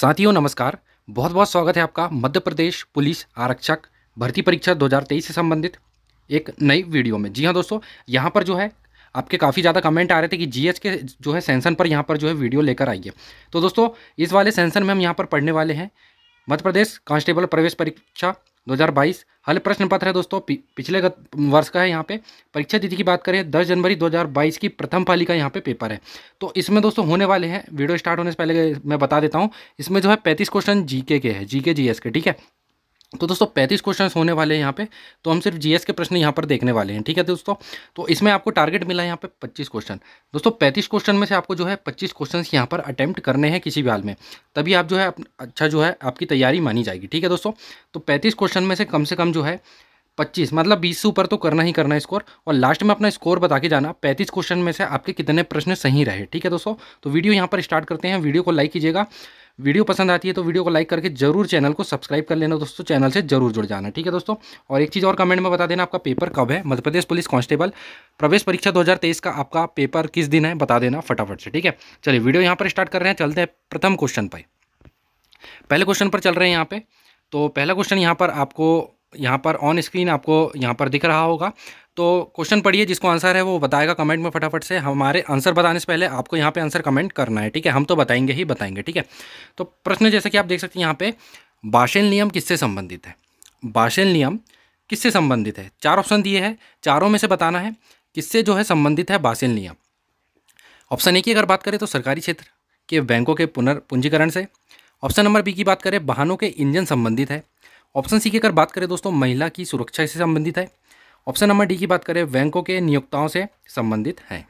साथियों नमस्कार बहुत बहुत स्वागत है आपका मध्य प्रदेश पुलिस आरक्षक भर्ती परीक्षा 2023 से संबंधित एक नई वीडियो में जी हाँ दोस्तों यहाँ पर जो है आपके काफ़ी ज़्यादा कमेंट आ रहे थे कि जीएच के जो है सेंसन पर यहाँ पर जो है वीडियो लेकर आइए तो दोस्तों इस वाले सेंसन में हम यहाँ पर पढ़ने वाले हैं मध्य प्रदेश कांस्टेबल प्रवेश परीक्षा दो हाल प्रश्न पत्र है दोस्तों पिछले वर्ष का है यहाँ पे परीक्षा तिथि की बात करें दस जनवरी 2022 की प्रथम पाली का यहाँ पे पेपर है तो इसमें दोस्तों होने वाले हैं वीडियो स्टार्ट होने से पहले मैं बता देता हूँ इसमें जो है पैंतीस क्वेश्चन जीके के है जीके जीएस के ठीक है तो दोस्तों पैंतीस क्वेश्चन होने वाले हैं यहाँ पे तो हम सिर्फ जीएस के प्रश्न यहाँ पर देखने वाले हैं ठीक है दोस्तों तो इसमें आपको टारगेट मिला है यहाँ पे पच्चीस क्वेश्चन दोस्तों पैंतीस क्वेश्चन में से आपको जो है पच्चीस क्वेश्चन यहाँ पर अटैम्प्ट करने हैं किसी भी हाल में तभी आप जो है अच्छा जो है आपकी तैयारी मानी जाएगी ठीक है दोस्तों तो पैंतीस क्वेश्चन में से कम से कम जो है पच्चीस मतलब बीस से ऊपर तो करना ही करना है स्कोर और लास्ट में अपना स्कोर बता के जाना पैंतीस क्वेश्चन में से आपके कितने प्रश्न सही रहे ठीक है दोस्तों तो वीडियो यहाँ पर स्टार्ट करते हैं वीडियो को लाइक कीजिएगा वीडियो पसंद आती है तो वीडियो को लाइक करके जरूर चैनल को सब्सक्राइब कर लेना दोस्तों चैनल से जरूर जुड़ जाना ठीक है दोस्तों और एक चीज़ और कमेंट में बता देना आपका पेपर कब है मध्य प्रदेश पुलिस कांस्टेबल प्रवेश परीक्षा 2023 का आपका पेपर किस दिन है बता देना फटाफट से ठीक है चलिए वीडियो यहाँ पर स्टार्ट कर रहे हैं चलते हैं प्रथम क्वेश्चन पर पहले क्वेश्चन पर चल रहे हैं यहाँ पर तो पहला क्वेश्चन यहाँ पर आपको यहाँ पर ऑन स्क्रीन आपको यहाँ पर दिख रहा होगा तो क्वेश्चन पढ़िए जिसको आंसर है वो बताएगा कमेंट में फटाफट से हमारे आंसर बताने से पहले आपको यहाँ पे आंसर कमेंट करना है ठीक है हम तो बताएंगे ही बताएंगे ठीक है तो प्रश्न जैसे कि आप देख सकते हैं यहाँ पे बाशेल नियम किससे संबंधित है बाशेल नियम किससे संबंधित है चार ऑप्शन दिए हैं चारों में से बताना है किससे जो है संबंधित है बाशेल नियम ऑप्शन ए की अगर बात करें तो सरकारी क्षेत्र के बैंकों के पुनर्पूंजीकरण से ऑप्शन नंबर बी की बात करें वाहनों के इंजन संबंधित है ऑप्शन सी की अगर बात करें दोस्तों महिला की सुरक्षा से संबंधित है ऑप्शन नंबर डी की बात करें बैंकों के नियोक्ताओं से संबंधित हैं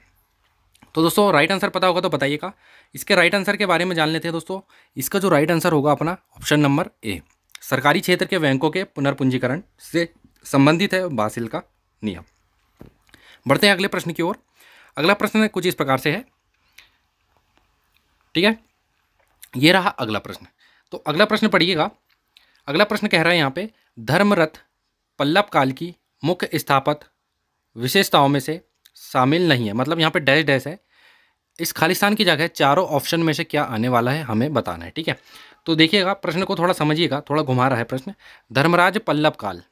तो दोस्तों राइट आंसर पता होगा तो बताइएगा इसके राइट आंसर के बारे में जान लेते हैं दोस्तों इसका जो राइट आंसर होगा अपना ऑप्शन नंबर ए सरकारी क्षेत्र के बैंकों के पुनर्पूंजीकरण से संबंधित है बासिल का नियम बढ़ते हैं अगले प्रश्न की ओर अगला प्रश्न कुछ इस प्रकार से है ठीक है ये रहा अगला प्रश्न तो अगला प्रश्न पढ़िएगा अगला प्रश्न कह रहा है यहाँ पे धर्मरथ पल्लव काल की मुख्य स्थापत विशेषताओं में से शामिल नहीं है मतलब यहाँ पे डैश डैश है इस खालिस्तान की जगह चारों ऑप्शन में से क्या आने वाला है हमें बताना है ठीक है तो देखिएगा प्रश्न को थोड़ा समझिएगा थोड़ा घुमा रहा है प्रश्न धर्मराज पल्लव काल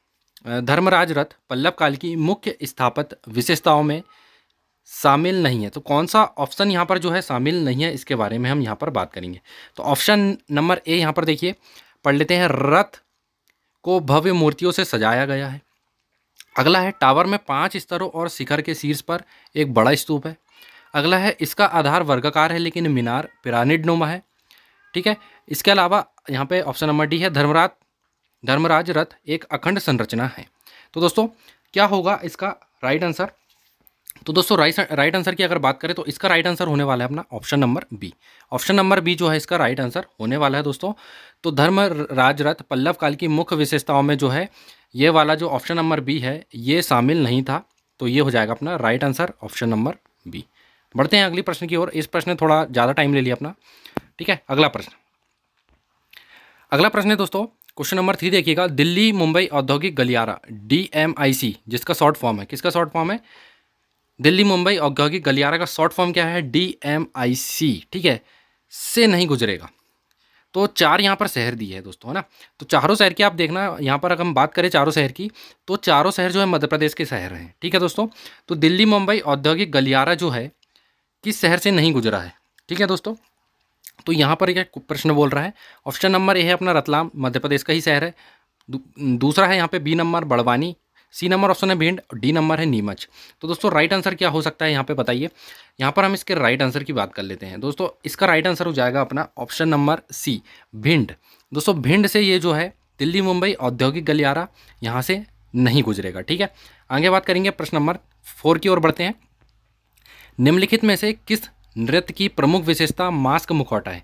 धर्मराज रथ पल्लव काल की मुख्य स्थापत विशेषताओं में शामिल नहीं है तो कौन सा ऑप्शन यहाँ पर जो है शामिल नहीं है इसके बारे में हम यहाँ पर बात करेंगे तो ऑप्शन नंबर ए यहाँ पर देखिए पढ़ लेते हैं रथ को भव्य मूर्तियों से सजाया गया है अगला है टावर में पांच स्तरों और शिखर के शीर्ष पर एक बड़ा स्तूप है अगला है इसका आधार वर्गाकार है लेकिन मीनार पिरानिड नुमा है ठीक है इसके अलावा यहाँ पे ऑप्शन नंबर डी है धर्मराज धर्मराज रथ एक अखंड संरचना है तो दोस्तों क्या होगा इसका राइट आंसर तो दोस्तों राइट राइट आंसर की अगर बात करें तो इसका राइट आंसर होने वाला है अपना option number B option number B जो है इसका राइट आंसर होने वाला है दोस्तों तो धर्म राजरथ पल्लव काल की मुख्य विशेषताओं में जो है ये वाला जो ऑप्शन नंबर बी है ये शामिल नहीं था तो ये हो जाएगा अपना right answer option number B बढ़ते हैं अगली प्रश्न की ओर इस प्रश्न ने थोड़ा ज़्यादा टाइम ले लिया अपना ठीक है अगला प्रश्न अगला प्रश्न है दोस्तों क्वेश्चन नंबर थ्री देखिएगा दिल्ली मुंबई औद्योगिक गलियारा डी एम आई सी जिसका शॉर्ट फॉर्म है किसका शॉर्ट फॉर्म है दिल्ली मुंबई औद्योगिक गलियारा का शॉर्ट फॉर्म क्या है डी एम आई सी ठीक है से नहीं गुजरेगा तो चार यहाँ पर शहर दिए है दोस्तों है ना तो चारों शहर की आप देखना यहाँ पर अगर हम बात करें चारों शहर की तो चारों शहर जो है मध्य प्रदेश के शहर हैं ठीक है दोस्तों तो दिल्ली मुंबई औद्योगिक गलियारा जो है किस शहर से नहीं गुजरा है ठीक है दोस्तों तो यहाँ पर एक प्रश्न बोल रहा है ऑप्शन नंबर ए है अपना रतलाम मध्य प्रदेश का ही शहर है दूसरा है यहाँ पे B number Barwani C number option है भिंड डी नंबर है नीमच तो दोस्तों राइट आंसर क्या हो सकता है यहाँ पे बताइए यहाँ पर हम इसके राइट आंसर की बात कर लेते हैं दोस्तों इसका राइट आंसर हो जाएगा अपना ऑप्शन नंबर सी भिंड दोस्तों भिंड से ये जो है दिल्ली मुंबई औद्योगिक गलियारा यहाँ से नहीं गुजरेगा ठीक है आगे बात करेंगे प्रश्न नंबर फोर की ओर बढ़ते हैं निम्नलिखित में से किस नृत्य की प्रमुख विशेषता मास्क मुखौटा है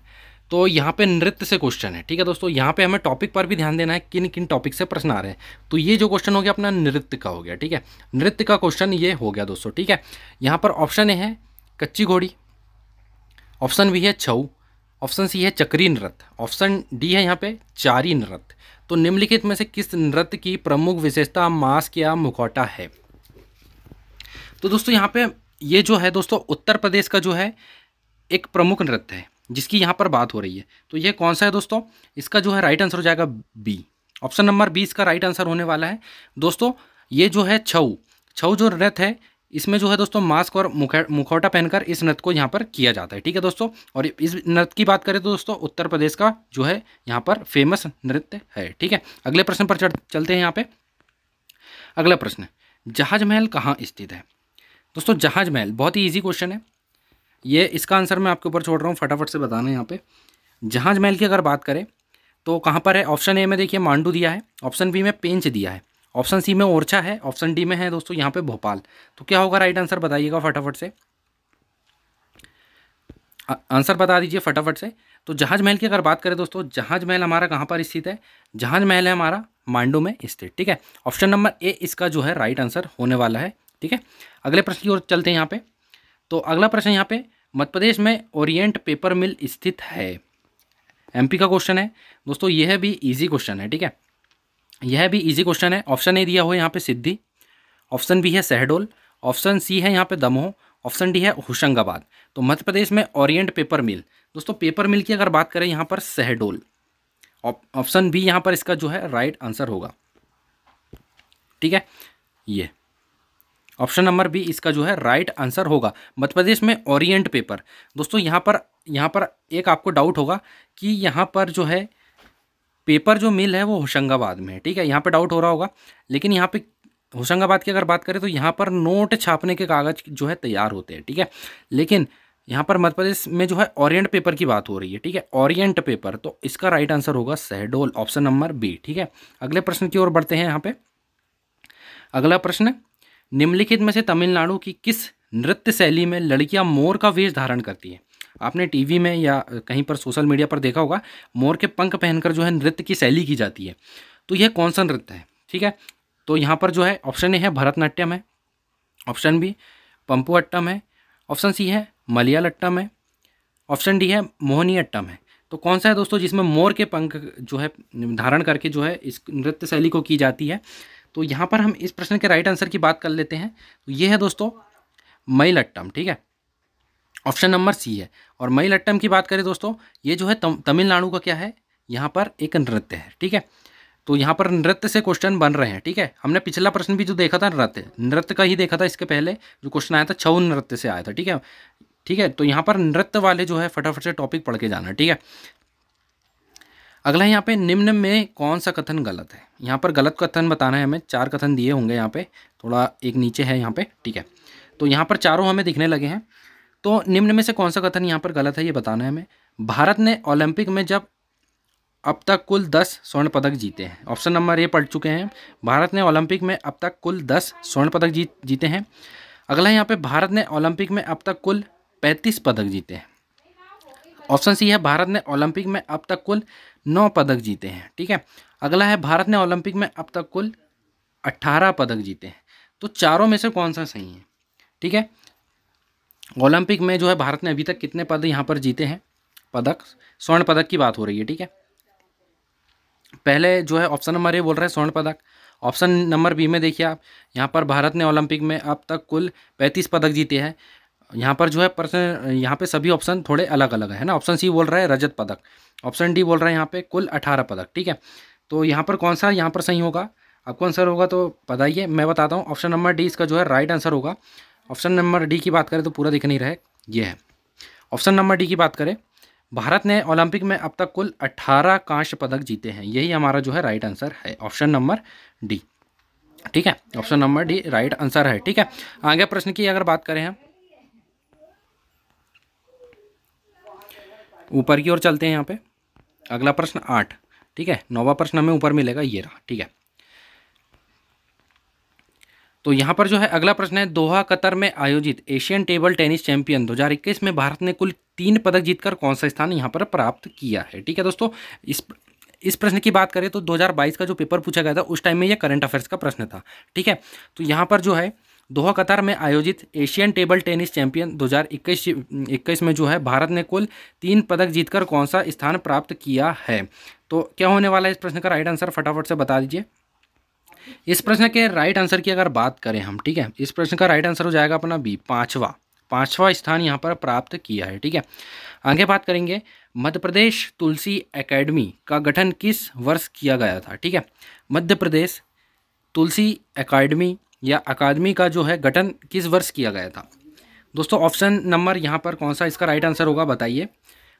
तो यहाँ पे नृत्य से क्वेश्चन है ठीक है दोस्तों यहाँ पे हमें टॉपिक पर भी ध्यान देना है किन किन टॉपिक से प्रश्न आ रहे हैं तो ये जो क्वेश्चन हो गया अपना नृत्य का हो गया ठीक है नृत्य का क्वेश्चन ये हो गया दोस्तों ठीक है यहाँ पर ऑप्शन ए है कच्ची घोड़ी ऑप्शन बी है छऊ ऑप्शन सी है चक्री नृत्य ऑप्शन डी है यहाँ पे चारी नृत्य तो निम्नलिखित में से किस नृत्य की प्रमुख विशेषता मास्क या मुखौटा है तो दोस्तों यहाँ पे ये जो है दोस्तों उत्तर प्रदेश का जो है एक प्रमुख नृत्य है जिसकी यहाँ पर बात हो रही है तो ये कौन सा है दोस्तों इसका जो है राइट आंसर हो जाएगा बी ऑप्शन नंबर बी इसका राइट आंसर होने वाला है दोस्तों ये जो है छऊ छऊ जो नृत्य है इसमें जो है दोस्तों मास्क और मुखौटा पहनकर इस नृत्य को यहाँ पर किया जाता है ठीक है दोस्तों और इस नृत्य की बात करें तो दोस्तों उत्तर प्रदेश का जो है यहाँ पर फेमस नृत्य है ठीक है अगले प्रश्न पर चलते हैं यहाँ पे अगला प्रश्न जहाज महल कहाँ स्थित है दोस्तों जहाज महल बहुत ही ईजी क्वेश्चन है ये इसका आंसर मैं आपके ऊपर छोड़ रहा हूँ फटाफट से बताना यहाँ पे जहाज महल की अगर बात करें तो कहाँ पर है ऑप्शन ए में देखिए मांडू दिया है ऑप्शन बी में पेंच दिया है ऑप्शन सी में ओरछा है ऑप्शन डी में है दोस्तों यहाँ पे भोपाल तो क्या होगा राइट आंसर बताइएगा फटाफट से आंसर बता दीजिए फटाफट से तो जहाज महल की अगर बात करें दोस्तों जहाज महल हमारा कहाँ पर स्थित है जहाज महल है हमारा मांडू में स्थित ठीक है ऑप्शन नंबर ए इसका जो है राइट आंसर होने वाला है ठीक है अगले प्रश्न की ओर चलते हैं यहाँ पर तो अगला प्रश्न यहाँ पे मध्य प्रदेश में ओरिएंट पेपर मिल स्थित है एमपी का क्वेश्चन है दोस्तों यह भी इजी क्वेश्चन है ठीक है यह भी इजी क्वेश्चन है ऑप्शन ए दिया हुआ यहाँ पे सिद्धि ऑप्शन बी है सहडोल ऑप्शन सी है यहाँ पे दमोह ऑप्शन डी है होशंगाबाद तो मध्य प्रदेश में ओरिएंट पेपर मिल दोस्तों पेपर मिल की अगर बात करें यहाँ पर सहडोल ऑप्शन बी यहाँ पर इसका जो है राइट आंसर होगा ठीक है ये ऑप्शन नंबर बी इसका जो है राइट आंसर होगा मध्य प्रदेश में ओरिएंट पेपर दोस्तों यहाँ पर यहाँ पर एक आपको डाउट होगा कि यहाँ पर जो है पेपर जो मिल है वो होशंगाबाद में है ठीक है यहाँ पे डाउट हो रहा होगा लेकिन यहाँ पे होशंगाबाद की अगर बात करें तो यहाँ पर नोट छापने के कागज़ जो है तैयार होते हैं ठीक है लेकिन यहाँ पर मध्य प्रदेश में जो है ओरिएंट पेपर की बात हो रही है ठीक है ओरिएंट पेपर तो इसका राइट आंसर होगा सहडोल ऑप्शन नंबर बी ठीक है अगले प्रश्न की ओर बढ़ते हैं यहाँ पे अगला प्रश्न निम्नलिखित में से तमिलनाडु की किस नृत्य शैली में लड़कियां मोर का वेश धारण करती हैं आपने टीवी में या कहीं पर सोशल मीडिया पर देखा होगा मोर के पंख पहनकर जो है नृत्य की शैली की जाती है तो यह कौन सा नृत्य है ठीक है तो यहाँ पर जो है ऑप्शन ए है भरतनाट्यम है ऑप्शन बी अट्टम है ऑप्शन सी है मलयालट्टम है ऑप्शन डी है मोहनी अट्टम है तो कौन सा है दोस्तों जिसमें मोर के पंख जो है धारण करके जो है इस नृत्य शैली को की जाती है तो यहाँ पर हम इस प्रश्न के राइट आंसर की बात कर लेते हैं तो ये है दोस्तों मईलट्टम ठीक है ऑप्शन नंबर सी है और मईलट्टम की बात करें दोस्तों ये जो है तमिलनाडु का क्या है यहाँ पर एक नृत्य है ठीक है तो यहाँ पर नृत्य से क्वेश्चन बन रहे हैं ठीक है हमने पिछला प्रश्न भी जो देखा था नृत्य नृत्य का ही देखा था इसके पहले जो क्वेश्चन आया था छऊ नृत्य से आया था ठीक है ठीक है तो यहाँ पर नृत्य वाले जो है फटाफट से टॉपिक पढ़ के जाना ठीक है अगला यहाँ पे निम्न में कौन सा कथन गलत है यहाँ पर गलत कथन बताना है हमें चार कथन दिए होंगे यहाँ पे थोड़ा एक नीचे है यहाँ पे ठीक है तो यहाँ पर चारों हमें दिखने लगे हैं तो निम्न में से कौन सा कथन यहाँ पर गलत है ये बताना है हमें भारत ने ओलंपिक में जब अब तक कुल दस स्वर्ण पदक जीते हैं ऑप्शन नंबर ए पढ़ चुके हैं भारत ने ओलंपिक में अब तक कुल दस स्वर्ण पदक जीत जीते हैं अगला यहाँ पर भारत ने ओलंपिक में अब तक कुल पैंतीस पदक जीते हैं ऑप्शन सी है भारत ने ओलंपिक में अब तक कुल नौ पदक जीते हैं ठीक है अगला है भारत ने ओलंपिक में अब तक कुल अट्ठारह पदक जीते हैं तो चारों में से कौन सा सही है ठीक है ओलंपिक में जो है भारत ने अभी तक कितने पद यहाँ पर जीते हैं पदक स्वर्ण पदक की बात हो रही है ठीक है पहले जो है ऑप्शन नंबर ए बोल रहा है स्वर्ण पदक ऑप्शन नंबर बी में देखिए आप यहाँ पर भारत ने ओलंपिक में अब तक कुल पैंतीस पदक जीते हैं यहाँ पर जो है पर्सन यहाँ पे सभी ऑप्शन थोड़े अलग अलग है ना ऑप्शन सी बोल रहा है रजत पदक ऑप्शन डी बोल रहा है यहाँ पे कुल अठारह पदक ठीक है तो यहाँ पर कौन सा यहाँ पर सही होगा आपको आंसर होगा तो बताइए मैं बताता हूँ ऑप्शन नंबर डी इसका जो है राइट आंसर होगा ऑप्शन नंबर डी की बात करें तो पूरा दिख नहीं रहा है ये है ऑप्शन नंबर डी की बात करें भारत ने ओलंपिक में अब तक कुल अट्ठारह कांस्य पदक जीते हैं यही हमारा जो है राइट आंसर है ऑप्शन नंबर डी ठीक है option number D right answer है ठीक है आगे प्रश्न की अगर बात करें हम ऊपर की ओर चलते हैं यहाँ पे अगला प्रश्न आठ ठीक है नौवा प्रश्न हमें ऊपर मिलेगा ये रहा ठीक है तो यहाँ पर जो है अगला प्रश्न है दोहा कतर में आयोजित एशियन टेबल टेनिस चैंपियन 2021 में भारत ने कुल तीन पदक जीतकर कौन सा स्थान यहाँ पर प्राप्त किया है ठीक है दोस्तों इस इस प्रश्न की बात करें तो 2022 का जो पेपर पूछा गया था उस टाइम में यह करंट अफेयर्स का प्रश्न था ठीक है तो यहाँ पर जो है दोहा कतार में आयोजित एशियन टेबल टेनिस चैंपियन 2021 में जो है भारत ने कुल तीन पदक जीतकर कौन सा स्थान प्राप्त किया है तो क्या होने वाला है इस प्रश्न का राइट आंसर फटाफट से बता दीजिए इस प्रश्न के राइट आंसर की अगर बात करें हम ठीक है इस प्रश्न का राइट आंसर हो जाएगा अपना बी पाँचवा पाँचवा स्थान यहाँ पर प्राप्त किया है ठीक है आगे बात करेंगे मध्य प्रदेश तुलसी एकेडमी का गठन किस वर्ष किया गया था ठीक है मध्य प्रदेश तुलसी एकेडमी या अकादमी का जो है गठन किस वर्ष किया गया था दोस्तों ऑप्शन नंबर यहाँ पर कौन सा इसका राइट आंसर होगा बताइए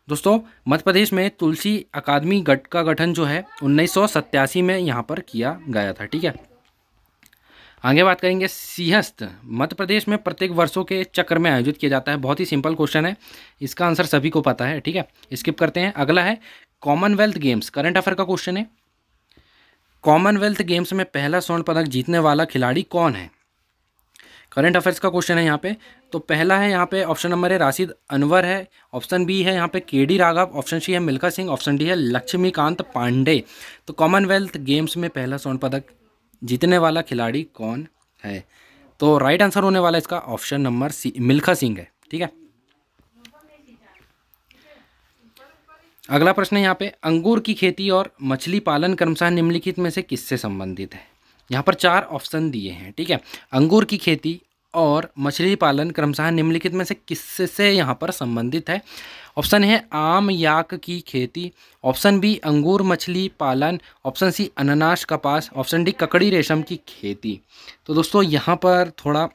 दोस्तों मध्य प्रदेश में तुलसी अकादमी गट का गठन जो है उन्नीस में यहाँ पर किया गया था ठीक है आगे बात करेंगे सिंहस्थ मध्य प्रदेश में प्रत्येक वर्षों के चक्र में आयोजित किया जाता है बहुत ही सिंपल क्वेश्चन है इसका आंसर सभी को पता है ठीक है स्किप करते हैं अगला है कॉमनवेल्थ गेम्स करंट अफेयर का क्वेश्चन है कॉमनवेल्थ गेम्स में पहला स्वर्ण पदक जीतने वाला खिलाड़ी कौन है करंट अफेयर्स का क्वेश्चन है यहाँ पे तो पहला है यहाँ पे ऑप्शन नंबर है राशिद अनवर है ऑप्शन बी है यहाँ पे के डी राघव ऑप्शन सी है मिल्खा सिंह ऑप्शन डी है लक्ष्मीकांत पांडे तो कॉमनवेल्थ गेम्स में पहला स्वर्ण पदक जीतने वाला खिलाड़ी कौन है तो राइट आंसर होने वाला इसका option number C Milkha Singh है ठीक है अगला प्रश्न है यहाँ पे अंगूर की खेती और मछली पालन क्रमशाह निम्नलिखित में से किससे संबंधित है यहाँ पर चार ऑप्शन दिए हैं ठीक है अंगूर की खेती और मछली पालन क्रमशाह निम्नलिखित में से किससे से यहाँ पर संबंधित है ऑप्शन है आम याक की खेती ऑप्शन बी अंगूर मछली पालन ऑप्शन सी अनानास कपास ऑप्शन डी ककड़ी रेशम की खेती तो दोस्तों यहाँ पर थोड़ा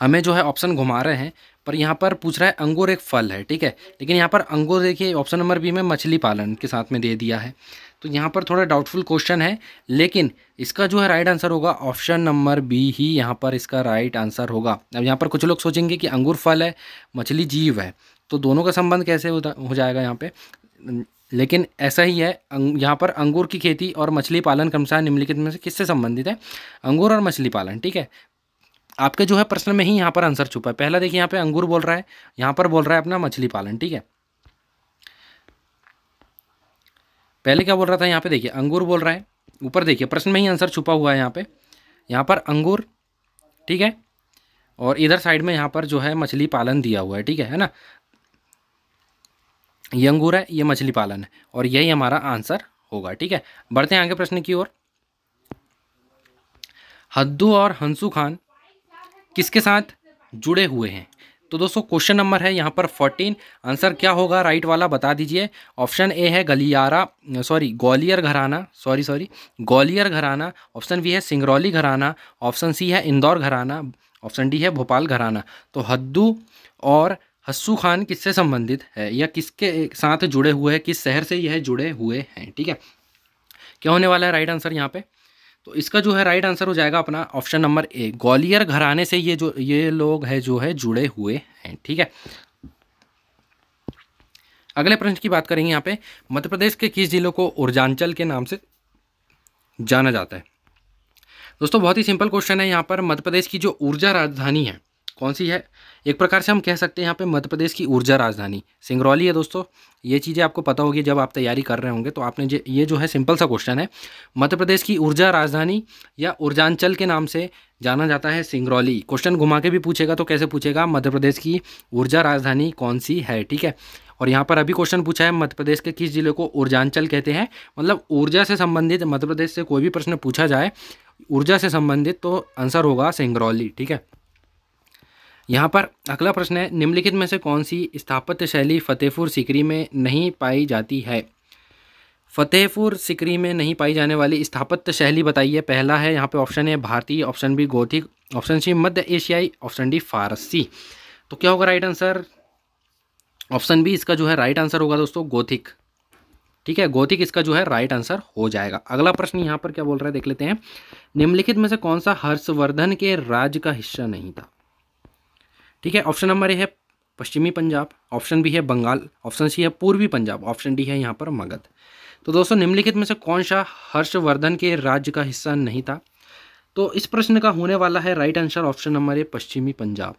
हमें जो है ऑप्शन घुमा रहे हैं पर यहाँ पर पूछ रहा है अंगूर एक फल है ठीक है लेकिन यहाँ पर अंगूर देखिए ऑप्शन नंबर बी में मछली पालन के साथ में दे दिया है तो यहाँ पर थोड़ा डाउटफुल क्वेश्चन है लेकिन इसका जो है राइट आंसर होगा ऑप्शन नंबर बी ही यहाँ पर इसका राइट आंसर होगा अब यहाँ पर कुछ लोग सोचेंगे कि अंगूर फल है मछली जीव है तो दोनों का संबंध कैसे हो जाएगा यहाँ पर लेकिन ऐसा ही है यहाँ पर अंगूर की खेती और मछली पालन क्रमशः निम्नलिखित में से किससे संबंधित है अंगूर और मछली पालन ठीक है आपके जो है प्रश्न में ही यहाँ पर आंसर छुपा है पहला देखिए यहाँ पे अंगूर बोल रहा है यहाँ पर बोल रहा है अपना मछली पालन ठीक है पहले क्या बोल रहा था यहाँ पे देखिए अंगूर बोल रहा है ऊपर देखिए प्रश्न में ही आंसर छुपा हुआ है यहाँ पे यहाँ पर अंगूर ठीक है और इधर साइड में यहाँ पर जो है मछली पालन दिया हुआ है ठीक है है ना ये अंगूर है ये मछली पालन है और यही हमारा आंसर होगा ठीक है बढ़ते हैं आगे प्रश्न की ओर हद्दू और हंसू खान किसके साथ जुड़े हुए हैं तो दोस्तों क्वेश्चन नंबर है यहाँ पर फोर्टीन आंसर क्या होगा राइट वाला बता दीजिए ऑप्शन ए है गलियारा सॉरी ग्वालियर घराना सॉरी सॉरी ग्वालियर घराना ऑप्शन बी है सिंगरौली घराना ऑप्शन सी है इंदौर घराना ऑप्शन डी है भोपाल घराना तो हद्दू और हस्सू खान किससे संबंधित है या किसके साथ जुड़े हुए हैं किस शहर से यह जुड़े हुए हैं ठीक है क्या होने वाला है राइट आंसर यहाँ पर तो इसका जो है राइट आंसर हो जाएगा अपना ऑप्शन नंबर ए ग्वालियर घराने से ये जो ये लोग है जो है जुड़े हुए हैं ठीक है अगले प्रश्न की बात करेंगे यहाँ पे मध्य प्रदेश के किस जिलों को उर्जांचल के नाम से जाना जाता है दोस्तों बहुत ही सिंपल क्वेश्चन है यहाँ पर मध्य प्रदेश की जो ऊर्जा राजधानी है कौन सी है एक प्रकार से हम कह सकते हैं यहाँ पे मध्य प्रदेश की ऊर्जा राजधानी सिंगरौली है दोस्तों ये चीज़ें आपको पता होगी जब आप तैयारी कर रहे होंगे तो आपने जे, ये जो है सिंपल सा क्वेश्चन है मध्य प्रदेश की ऊर्जा राजधानी या ऊर्जांचल के नाम से जाना जाता है सिंगरौली क्वेश्चन घुमा के भी पूछेगा तो कैसे पूछेगा मध्य प्रदेश की ऊर्जा राजधानी कौन सी है ठीक है और यहाँ पर अभी क्वेश्चन पूछा है मध्य प्रदेश के किस जिले को ऊर्जांचल कहते हैं मतलब ऊर्जा से संबंधित मध्य प्रदेश से कोई भी प्रश्न पूछा जाए ऊर्जा से संबंधित तो आंसर होगा सिंगरौली ठीक है यहाँ पर अगला प्रश्न है निम्नलिखित में से कौन सी स्थापत्य शैली फतेहपुर सिकरी में नहीं पाई जाती है फतेहपुर सिकरी में नहीं पाई जाने वाली स्थापत्य शैली बताइए पहला है यहाँ पे ऑप्शन है भारतीय option B Gothic option C मध्य एशियाई ऑप्शन डी फारसी तो क्या होगा राइट आंसर ऑप्शन बी इसका जो है राइट आंसर होगा दोस्तों गोथिक ठीक है गोथिक इसका जो है राइट आंसर हो जाएगा अगला प्रश्न यहाँ पर क्या बोल रहा है देख लेते हैं निम्नलिखित में से कौन सा हर्षवर्धन के राज्य का हिस्सा नहीं था ठीक है ऑप्शन नंबर ए है पश्चिमी पंजाब ऑप्शन बी है बंगाल ऑप्शन सी है पूर्वी पंजाब ऑप्शन डी है यहाँ पर मगध तो दोस्तों निम्नलिखित में से कौन सा हर्षवर्धन के राज्य का हिस्सा नहीं था तो इस प्रश्न का होने वाला है right answer option number A पश्चिमी पंजाब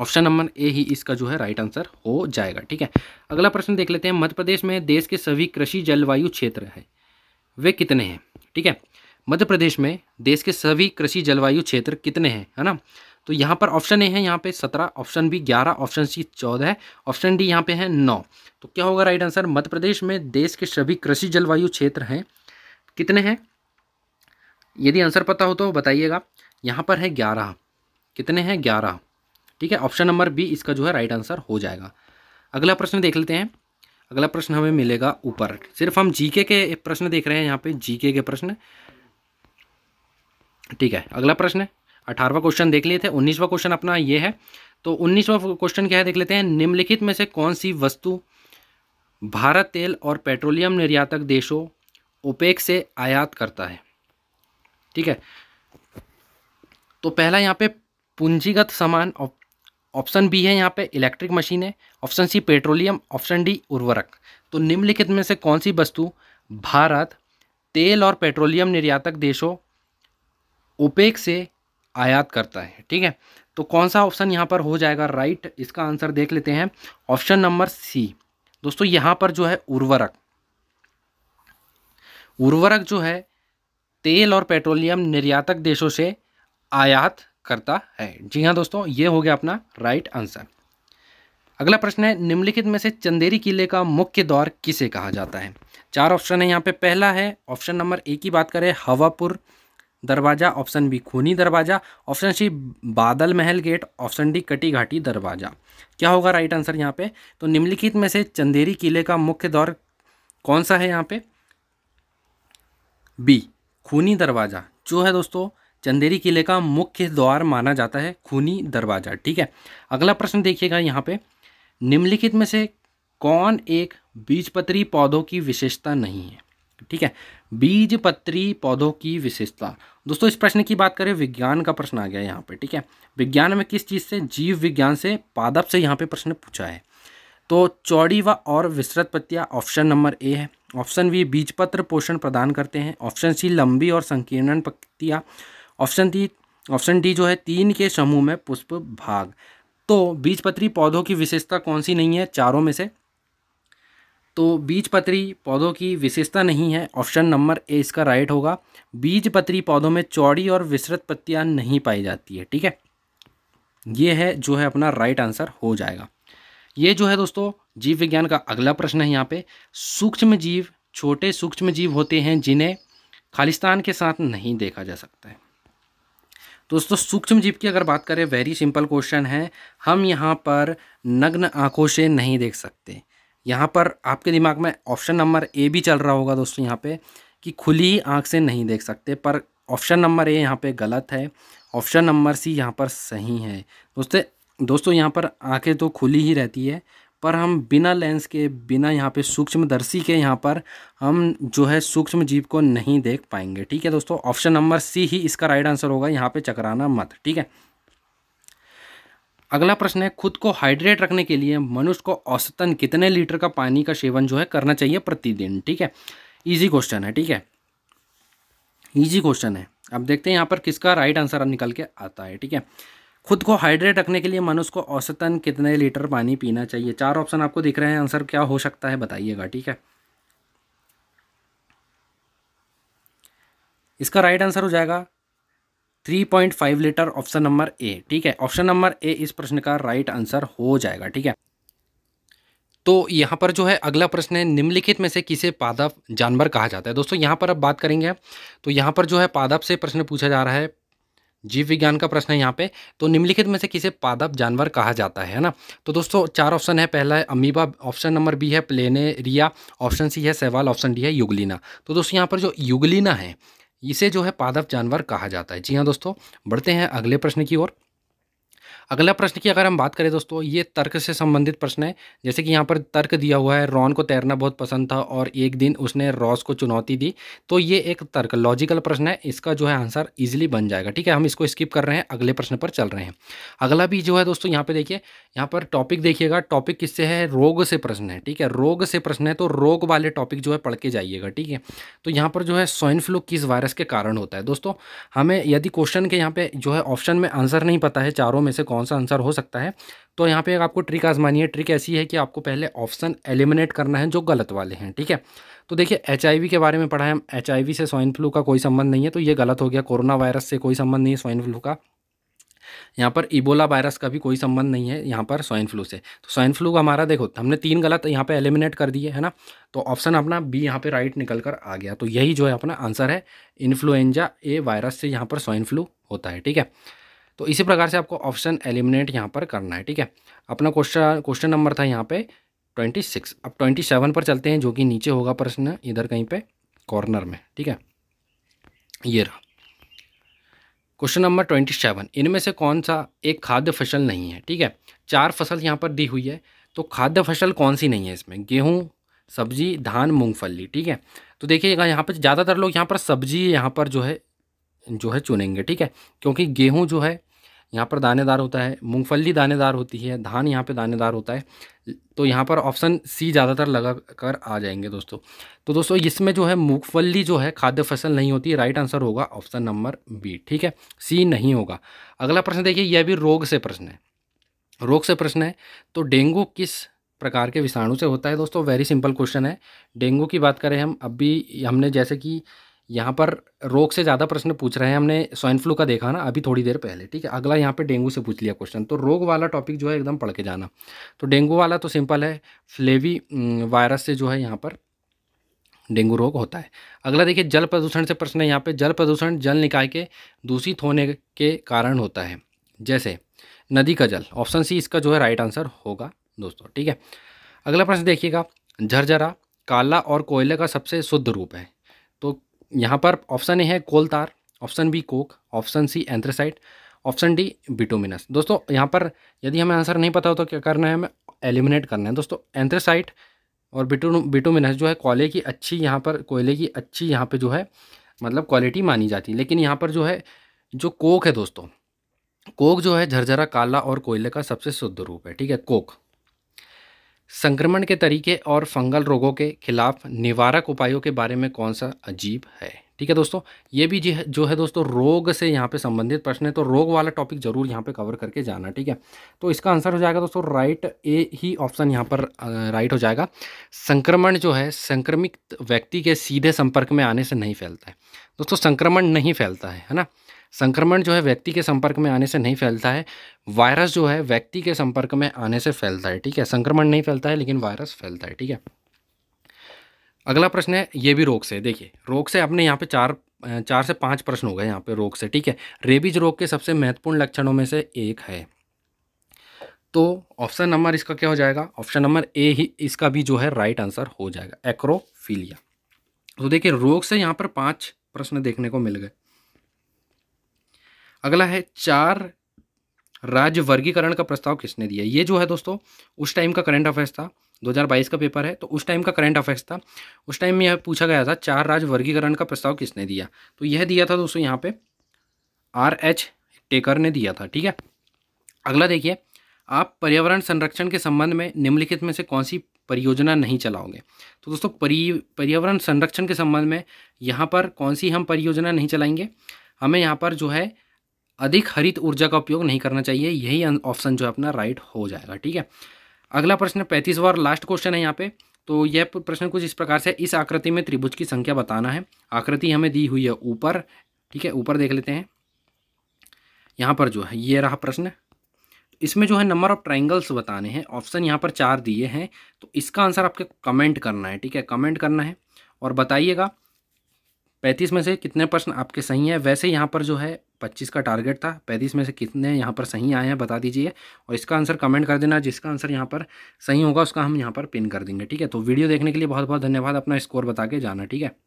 ऑप्शन नंबर ए ही इसका जो है राइट आंसर हो जाएगा ठीक है अगला प्रश्न देख लेते हैं मध्य प्रदेश में देश के सभी कृषि जलवायु क्षेत्र है वे कितने हैं ठीक है मध्य प्रदेश में देश के सभी कृषि जलवायु क्षेत्र कितने हैं है ना तो यहाँ पर ऑप्शन ए है यहाँ पे सत्रह ऑप्शन बी ग्यारह ऑप्शन सी चौदह ऑप्शन डी यहाँ पे है नौ तो क्या होगा राइट आंसर मध्य प्रदेश में देश के सभी कृषि जलवायु क्षेत्र हैं कितने हैं यदि आंसर पता हो तो बताइएगा यहाँ पर है ग्यारह कितने हैं ग्यारह ठीक है ऑप्शन नंबर बी इसका जो है राइट आंसर हो जाएगा अगला प्रश्न देख लेते हैं अगला प्रश्न हमें मिलेगा ऊपर सिर्फ हम जीके के प्रश्न देख रहे हैं यहाँ पे जीके के प्रश्न ठीक है अगला प्रश्न अठारहवा क्वेश्चन देख लिए थे उन्नीसवा क्वेश्चन अपना ये है तो उन्नीसवा क्वेश्चन क्या है देख लेते हैं निम्नलिखित में से कौन सी वस्तु भारत तेल और पेट्रोलियम निर्यातक देशों ओपेक से आयात करता है ठीक है तो पहला यहाँ पे पूंजीगत सामान ऑप्शन बी है यहाँ पे इलेक्ट्रिक मशीनें option C petroleum option D उर्वरक तो निम्नलिखित में से कौन सी वस्तु भारत तेल और पेट्रोलियम निर्यातक देशों ओपेक से आयात करता है ठीक है तो कौन सा ऑप्शन यहाँ पर हो जाएगा राइट इसका आंसर देख लेते हैं ऑप्शन नंबर सी दोस्तों यहाँ पर जो है उर्वरक उर्वरक जो है तेल और पेट्रोलियम निर्यातक देशों से आयात करता है जी हाँ दोस्तों ये हो गया अपना राइट आंसर अगला प्रश्न है निम्नलिखित में से चंदेरी किले का मुख्य दौर किसे कहा जाता है चार ऑप्शन है यहाँ पे पहला है ऑप्शन नंबर ए की बात करें हवापुर दरवाज़ा ऑप्शन बी खूनी दरवाज़ा ऑप्शन सी बादल महल गेट ऑप्शन डी कटी घाटी दरवाज़ा क्या होगा राइट आंसर यहाँ पे तो निम्नलिखित में से चंदेरी किले का मुख्य द्वार कौन सा है यहाँ पे बी खूनी दरवाज़ा जो है दोस्तों चंदेरी किले का मुख्य द्वार माना जाता है खूनी दरवाज़ा ठीक है अगला प्रश्न देखिएगा यहाँ पे निम्नलिखित में से कौन एक बीजपत्री पौधों की विशेषता नहीं है ठीक है बीज पत्री पौधों की विशेषता दोस्तों इस प्रश्न की बात करें विज्ञान का प्रश्न आ गया यहाँ पे ठीक है विज्ञान में किस चीज़ से जीव विज्ञान से पादप से यहाँ पे प्रश्न पूछा है तो चौड़ी व और विस्तृत पत्तियाँ ऑप्शन नंबर ए है ऑप्शन बी बीज पत्र पोषण प्रदान करते हैं ऑप्शन सी लंबी और संकीर्ण पत्तियाँ ऑप्शन डी ऑप्शन डी जो है तीन के समूह में पुष्प भाग तो बीजपत्री पौधों की विशेषता कौन सी नहीं है चारों में से तो बीजपत्री पौधों की विशेषता नहीं है ऑप्शन नंबर ए इसका राइट होगा बीजपत्री पौधों में चौड़ी और विस्तृत पत्तियां नहीं पाई जाती है ठीक है ये है जो है अपना राइट आंसर हो जाएगा ये जो है दोस्तों जीव विज्ञान का अगला प्रश्न है यहाँ पे सूक्ष्म जीव छोटे सूक्ष्म जीव होते हैं जिन्हें खालिस्तान के साथ नहीं देखा जा सकता है दोस्तों सूक्ष्म जीव की अगर बात करें वेरी सिंपल क्वेश्चन है हम यहाँ पर नग्न आंखों से नहीं देख सकते यहाँ पर आपके दिमाग में ऑप्शन नंबर ए भी चल रहा होगा दोस्तों यहाँ पे कि खुली आँख से नहीं देख सकते पर ऑप्शन नंबर ए यहाँ पे गलत है ऑप्शन नंबर सी यहाँ पर सही है दोस्तों दोस्तों यहाँ पर आंखें तो खुली ही रहती है पर हम बिना लेंस के बिना यहाँ पे सूक्ष्मदर्शी के यहाँ पर हम जो है सूक्ष्म जीव को नहीं देख पाएंगे ठीक है दोस्तों ऑप्शन नंबर सी ही इसका राइट आंसर होगा यहाँ पे चकराना मत ठीक है अगला प्रश्न है खुद को हाइड्रेट रखने के लिए मनुष्य को औसतन कितने लीटर का पानी का सेवन जो है करना चाहिए प्रतिदिन ठीक है इजी क्वेश्चन है ठीक है इजी क्वेश्चन है अब देखते हैं यहाँ पर किसका राइट आंसर निकल के आता है ठीक है खुद को हाइड्रेट रखने के लिए मनुष्य को औसतन कितने लीटर पानी पीना चाहिए चार ऑप्शन आपको दिख रहे हैं आंसर क्या हो सकता है बताइएगा ठीक है इसका राइट आंसर हो जाएगा three point five litre option number A ठीक है ऑप्शन नंबर ए इस प्रश्न का राइट आंसर हो जाएगा ठीक है तो यहाँ पर जो है अगला प्रश्न है निम्नलिखित में से किसे पादप जानवर कहा जाता है दोस्तों यहाँ पर अब बात करेंगे तो यहाँ पर जो है पादप से प्रश्न पूछा जा रहा है जीव विज्ञान का प्रश्न है यहाँ पे तो निम्नलिखित में से किसे पादप जानवर कहा जाता है ना तो दोस्तों चार ऑप्शन है पहला है अमीबा ऑप्शन नंबर बी है प्लेनेरिया ऑप्शन सी है सहवाल ऑप्शन डी है युगलिना तो दोस्तों यहाँ पर जो युगलिना है इसे जो है पादप जानवर कहा जाता है जी हाँ दोस्तों बढ़ते हैं अगले प्रश्न की ओर अगला प्रश्न की अगर हम बात करें दोस्तों ये तर्क से संबंधित प्रश्न है जैसे कि यहाँ पर तर्क दिया हुआ है रॉन को तैरना बहुत पसंद था और एक दिन उसने रॉस को चुनौती दी तो ये एक तर्क लॉजिकल प्रश्न है इसका जो है आंसर ईजिली बन जाएगा ठीक है हम इसको स्किप कर रहे हैं अगले प्रश्न पर चल रहे हैं अगला भी जो है दोस्तों यहाँ पर देखिए यहाँ पर टॉपिक देखिएगा टॉपिक किससे है रोग से प्रश्न है ठीक है रोग से प्रश्न है तो रोग वाले टॉपिक जो है पढ़ के जाइएगा ठीक है तो यहाँ पर जो है स्वाइन फ्लू किस वायरस के कारण होता है दोस्तों हमें यदि क्वेश्चन के यहाँ पे जो है ऑप्शन में आंसर नहीं पता है चारों में से कौन कौन सा आंसर हो सकता है तो यहाँ पे आपको ट्रिक आजमानी है ट्रिक ऐसी है कि आपको पहले ऑप्शन एलिमिनेट करना है जो गलत वाले हैं ठीक है तो देखिए एच के बारे में पढ़ा है हम एच से स्वाइन फ्लू का कोई संबंध नहीं है तो ये गलत हो गया कोरोना वायरस से कोई संबंध नहीं है स्वाइन फ्लू का यहाँ पर इबोला वायरस का भी कोई संबंध नहीं है यहाँ पर स्वाइन फ्लू से तो स्वाइन फ्लू हमारा देखो हमने तीन गलत यहाँ पे एलिमिनेट कर दिए है ना तो ऑप्शन अपना बी यहाँ पे राइट निकल कर आ गया तो यही जो है अपना आंसर है इन्फ्लुएंजा ए वायरस से यहाँ पर स्वाइन फ्लू होता है ठीक है तो इसी प्रकार से आपको ऑप्शन एलिमिनेट यहाँ पर करना है ठीक है अपना क्वेश्चन क्वेश्चन नंबर था यहाँ पे ट्वेंटी सिक्स अब ट्वेंटी सेवन पर चलते हैं जो कि नीचे होगा प्रश्न इधर कहीं पे कॉर्नर में ठीक है ये रहा क्वेश्चन नंबर ट्वेंटी सेवन इनमें से कौन सा एक खाद्य फसल नहीं है ठीक है चार फसल यहाँ पर दी हुई है तो खाद्य फसल कौन सी नहीं है इसमें गेहूँ सब्जी धान मूँगफली ठीक है तो देखिएगा यहाँ पर ज़्यादातर लोग यहाँ पर सब्जी यहाँ पर जो है जो है चुनेंगे ठीक है क्योंकि गेहूँ जो है यहाँ पर दानेदार होता है मूंगफली दानेदार होती है धान यहाँ पे दानेदार होता है तो यहाँ पर ऑप्शन सी ज़्यादातर लगा कर आ जाएंगे दोस्तों तो दोस्तों इसमें जो है मूंगफली जो है खाद्य फसल नहीं होती राइट आंसर होगा ऑप्शन नंबर बी ठीक है सी नहीं होगा अगला प्रश्न देखिए यह भी रोग से प्रश्न है रोग से प्रश्न है तो डेंगू किस प्रकार के विषाणु से होता है दोस्तों वेरी सिंपल क्वेश्चन है डेंगू की बात करें हम अभी हमने जैसे कि यहाँ पर रोग से ज़्यादा प्रश्न पूछ रहे हैं हमने स्वाइन फ्लू का देखा ना अभी थोड़ी देर पहले ठीक है अगला यहाँ पे डेंगू से पूछ लिया क्वेश्चन तो रोग वाला टॉपिक जो है एकदम पढ़ के जाना तो डेंगू वाला तो सिंपल है फ्लेवी वायरस से जो है यहाँ पर डेंगू रोग होता है अगला देखिए जल प्रदूषण से प्रश्न है यहाँ पर जल प्रदूषण जल निकाय के दूषित होने के कारण होता है जैसे नदी का जल ऑप्शन सी इसका जो है राइट आंसर होगा दोस्तों ठीक है अगला प्रश्न देखिएगा झरझरा काला और कोयले का सबसे शुद्ध रूप है तो यहाँ पर ऑप्शन ए है coal tar option B coke option C anthracite option D bituminous दोस्तों यहाँ पर यदि हमें आंसर नहीं पता हो तो क्या करना है हमें एलिमिनेट करना है दोस्तों एंथ्रेसाइट और बिटो बिटोमिनस जो है कोयले की अच्छी यहाँ पर कोयले की अच्छी यहाँ पर जो है मतलब क्वालिटी मानी जाती है लेकिन यहाँ पर जो है जो कोक है दोस्तों कोक जो है झरझरा काला और कोयले का सबसे शुद्ध रूप है ठीक है कोक संक्रमण के तरीके और फंगल रोगों के खिलाफ निवारक उपायों के बारे में कौन सा अजीब है ठीक है दोस्तों ये भी जी जो है दोस्तों रोग से यहाँ पे संबंधित प्रश्न है तो रोग वाला टॉपिक जरूर यहाँ पे कवर करके जाना ठीक है तो इसका आंसर हो जाएगा दोस्तों राइट ए ही ऑप्शन यहाँ पर राइट हो जाएगा संक्रमण जो है संक्रमित व्यक्ति के सीधे संपर्क में आने से नहीं फैलता है दोस्तों संक्रमण नहीं फैलता है है ना संक्रमण जो है व्यक्ति के संपर्क में आने से नहीं फैलता है वायरस जो है व्यक्ति के संपर्क में आने से फैलता है ठीक है संक्रमण नहीं फैलता है लेकिन वायरस फैलता है ठीक है अगला प्रश्न है ये भी रोग से देखिए रोग से आपने यहाँ पे चार चार से पाँच प्रश्न हो गए यहाँ पे रोग से ठीक है रेबीज रोग के सबसे महत्वपूर्ण लक्षणों में से एक है तो ऑप्शन नंबर इसका क्या हो जाएगा ऑप्शन नंबर ए ही इसका भी जो है राइट आंसर हो जाएगा एक्रोफीलिया तो देखिए रोग से यहाँ पर पाँच प्रश्न देखने को मिल गए अगला है चार राज्य वर्गीकरण का प्रस्ताव किसने दिया ये जो है दोस्तों उस टाइम का करंट अफेयर्स था 2022 का पेपर है तो उस टाइम का करंट अफेयर्स था उस टाइम में यह पूछा गया था चार राज्य वर्गीकरण का प्रस्ताव किसने दिया तो यह दिया था दोस्तों यहाँ पे आर एच टेकर ने दिया था ठीक है अगला देखिए आप पर्यावरण संरक्षण के संबंध में निम्नलिखित में से कौन सी परियोजना नहीं चलाओगे तो दोस्तों परि पर्यावरण संरक्षण के संबंध में यहाँ पर कौन सी हम परियोजना नहीं चलाएंगे हमें यहाँ पर जो है अधिक हरित ऊर्जा का उपयोग नहीं करना चाहिए यही ऑप्शन जो है अपना राइट हो जाएगा ठीक है अगला प्रश्न पैंतीस और लास्ट क्वेश्चन है यहाँ पे तो यह प्रश्न कुछ इस प्रकार से इस आकृति में त्रिभुज की संख्या बताना है आकृति हमें दी हुई है ऊपर ठीक है ऊपर देख लेते हैं यहाँ पर जो है ये रहा प्रश्न इसमें जो है नंबर ऑफ ट्राइंगल्स बताने हैं ऑप्शन यहाँ पर चार दिए हैं तो इसका आंसर आपके कमेंट करना है ठीक है कमेंट करना है और बताइएगा पैंतीस में से कितने प्रश्न आपके सही हैं वैसे यहाँ पर जो है पच्चीस का टारगेट था पैंतीस में से कितने यहाँ पर सही आए हैं बता दीजिए और इसका आंसर कमेंट कर देना जिसका आंसर यहाँ पर सही होगा उसका हम यहाँ पर पिन कर देंगे ठीक है तो वीडियो देखने के लिए बहुत बहुत धन्यवाद अपना स्कोर बता के जाना ठीक है